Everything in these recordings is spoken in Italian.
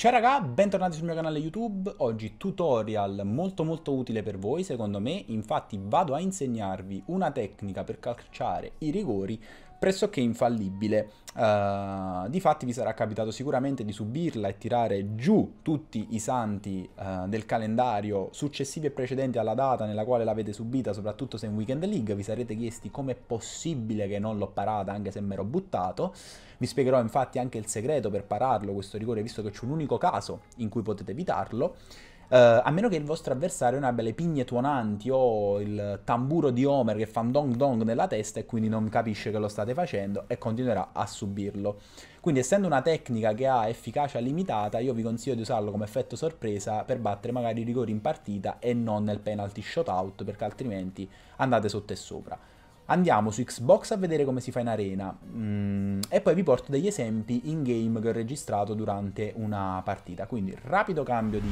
Ciao raga, bentornati sul mio canale YouTube, oggi tutorial molto molto utile per voi secondo me, infatti vado a insegnarvi una tecnica per calciare i rigori pressoché infallibile. Uh, eh, difatti vi sarà capitato sicuramente di subirla e tirare giù tutti i santi uh, del calendario successivi e precedenti alla data nella quale l'avete subita, soprattutto se in Weekend League vi sarete chiesti com'è possibile che non l'ho parata anche se me ero buttato. Vi spiegherò infatti anche il segreto per pararlo questo rigore, visto che c'è un unico caso in cui potete evitarlo. Uh, a meno che il vostro avversario non abbia le pigne tuonanti o il tamburo di Homer che fa un dong dong nella testa e quindi non capisce che lo state facendo e continuerà a subirlo. Quindi essendo una tecnica che ha efficacia limitata, io vi consiglio di usarlo come effetto sorpresa per battere magari i rigori in partita e non nel penalty shootout perché altrimenti andate sotto e sopra. Andiamo su Xbox a vedere come si fa in arena mm, e poi vi porto degli esempi in game che ho registrato durante una partita. Quindi rapido cambio di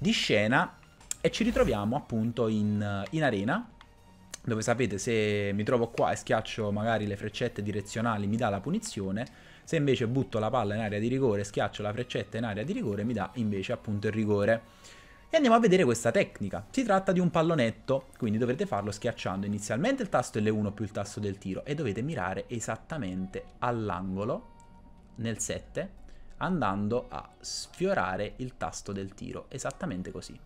di scena e ci ritroviamo appunto in, in arena dove sapete se mi trovo qua e schiaccio magari le freccette direzionali mi dà la punizione, se invece butto la palla in area di rigore schiaccio la freccetta in area di rigore mi dà invece appunto il rigore. E andiamo a vedere questa tecnica. Si tratta di un pallonetto, quindi dovrete farlo schiacciando inizialmente il tasto L1 più il tasto del tiro e dovete mirare esattamente all'angolo nel 7 andando a sfiorare il tasto del tiro, esattamente così.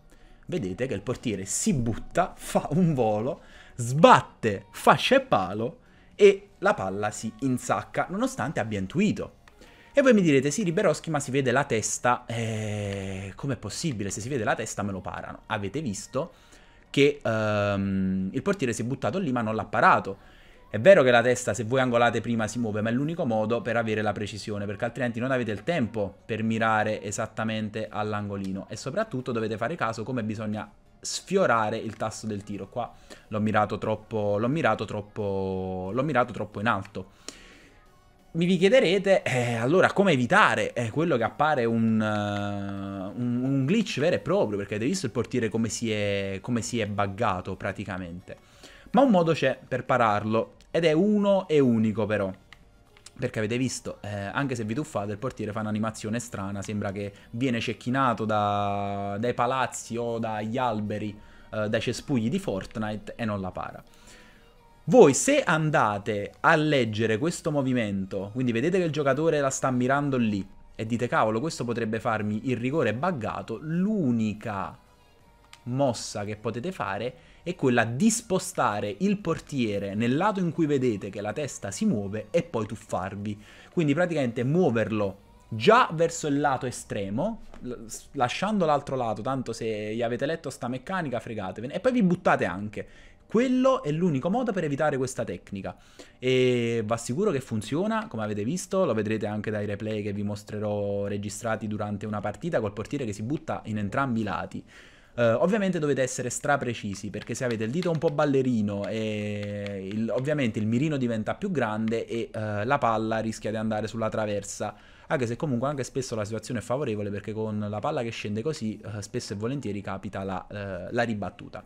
Vedete che il portiere si butta, fa un volo, sbatte fascia e palo e la palla si insacca, nonostante abbia intuito. E voi mi direte, sì, Liberoschi, ma si vede la testa, eh, com'è possibile? Se si vede la testa me lo parano. Avete visto che um, il portiere si è buttato lì ma non l'ha parato. È vero che la testa, se voi angolate prima, si muove, ma è l'unico modo per avere la precisione, perché altrimenti non avete il tempo per mirare esattamente all'angolino. E soprattutto dovete fare caso come bisogna sfiorare il tasto del tiro. Qua l'ho mirato troppo, l'ho mirato troppo, l'ho mirato troppo in alto. Mi vi chiederete, eh, allora, come evitare eh, quello che appare un, uh, un, un, glitch vero e proprio, perché avete visto il portiere come si è, come si è buggato praticamente. Ma un modo c'è per pararlo, ed è uno e unico però. Perché avete visto, eh, anche se vi tuffate, il portiere fa un'animazione strana, sembra che viene cecchinato da, dai palazzi o dagli alberi, eh, dai cespugli di Fortnite e non la para. Voi se andate a leggere questo movimento, quindi vedete che il giocatore la sta mirando lì e dite cavolo questo potrebbe farmi il rigore buggato, l'unica mossa che potete fare è è quella di spostare il portiere nel lato in cui vedete che la testa si muove e poi tuffarvi. Quindi praticamente muoverlo già verso il lato estremo, lasciando l'altro lato, tanto se gli avete letto sta meccanica fregatevene, e poi vi buttate anche. Quello è l'unico modo per evitare questa tecnica e vi assicuro che funziona, come avete visto, lo vedrete anche dai replay che vi mostrerò registrati durante una partita col portiere che si butta in entrambi i lati. Uh, ovviamente dovete essere stra precisi perché se avete il dito un po' ballerino e il, ovviamente il mirino diventa più grande e uh, la palla rischia di andare sulla traversa. Anche se comunque anche spesso la situazione è favorevole perché con la palla che scende così uh, spesso e volentieri capita la, la ribattuta.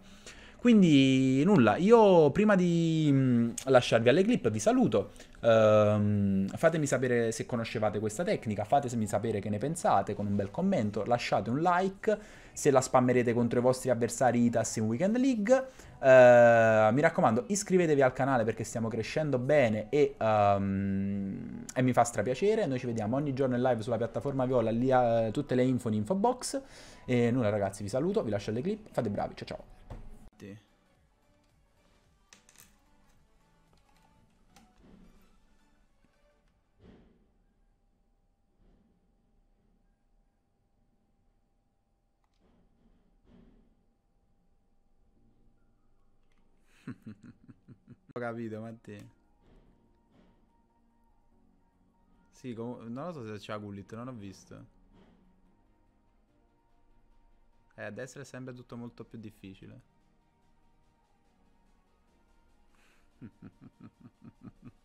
Quindi nulla, io prima di mm, lasciarvi alle clip vi saluto. Ehm, fatemi sapere se conoscevate questa tecnica, fatemi sapere che ne pensate con un bel commento, lasciate un like se la spammerete contro i vostri avversari ITAS in Weekend League. Ehm, mi raccomando, iscrivetevi al canale perché stiamo crescendo bene e, um, e, mi fa strapiacere. Noi ci vediamo ogni giorno in live sulla piattaforma Viola, lì uh, tutte le info in info box. E nulla ragazzi, vi saluto, vi lascio alle clip, fate bravi, ciao ciao. Ho capito, Mattia. Sì, non lo so se c'è Gullit, non ho visto. Eh, a destra è sempre tutto molto più difficile.